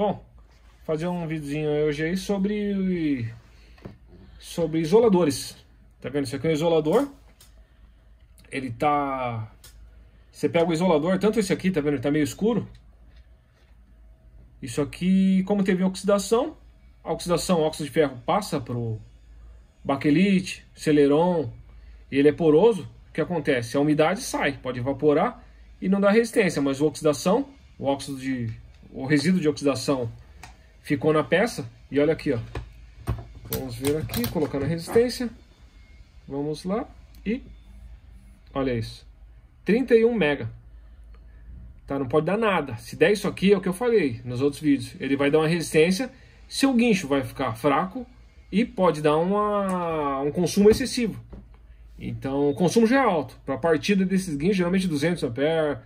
Bom, fazer um videozinho hoje aí sobre sobre isoladores. Tá vendo? Isso aqui é um isolador. Ele tá... Você pega o isolador, tanto esse aqui, tá vendo? Ele tá meio escuro. Isso aqui, como teve oxidação, a oxidação, óxido de ferro passa pro baquelite, celeron, ele é poroso. O que acontece? A umidade sai, pode evaporar e não dá resistência, mas a oxidação, o óxido de o resíduo de oxidação ficou na peça. E olha aqui, ó. Vamos ver aqui, colocando a resistência. Vamos lá. E olha isso. 31 mega. Tá? Não pode dar nada. Se der isso aqui, é o que eu falei nos outros vídeos. Ele vai dar uma resistência. Seu guincho vai ficar fraco e pode dar uma, um consumo excessivo. Então, o consumo já é alto. Para a partida desses guinchos, geralmente 200 ampere,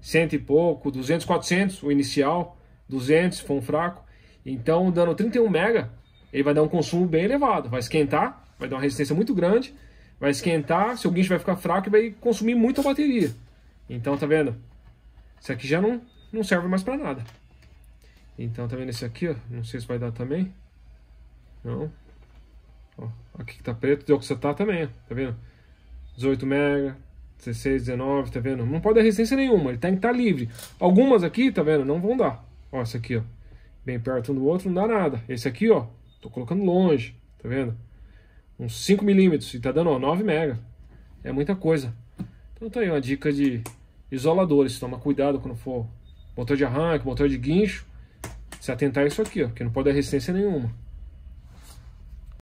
cento e pouco, 200, 400 o inicial, 200 foi um fraco. Então, dando 31 mega, ele vai dar um consumo bem elevado, vai esquentar, vai dar uma resistência muito grande, vai esquentar, seu guincho vai ficar fraco e vai consumir muito a bateria. Então, tá vendo? Isso aqui já não, não serve mais para nada. Então, tá vendo esse aqui, ó? Não sei se vai dar também. Não. Ó, aqui que tá preto, deu que você tá também, ó. Tá vendo? 18 mega, 16, 19, tá vendo? Não pode dar resistência nenhuma, ele tem que estar tá livre. Algumas aqui, tá vendo? Não vão dar. Ó, esse aqui, ó. Bem perto um do outro, não dá nada. Esse aqui, ó, tô colocando longe, tá vendo? Uns 5 milímetros e tá dando, ó, 9 mega. É muita coisa. Então tá aí uma dica de isoladores. Toma cuidado quando for motor de arranque, motor de guincho. Se atentar isso aqui, ó, que não pode dar resistência nenhuma.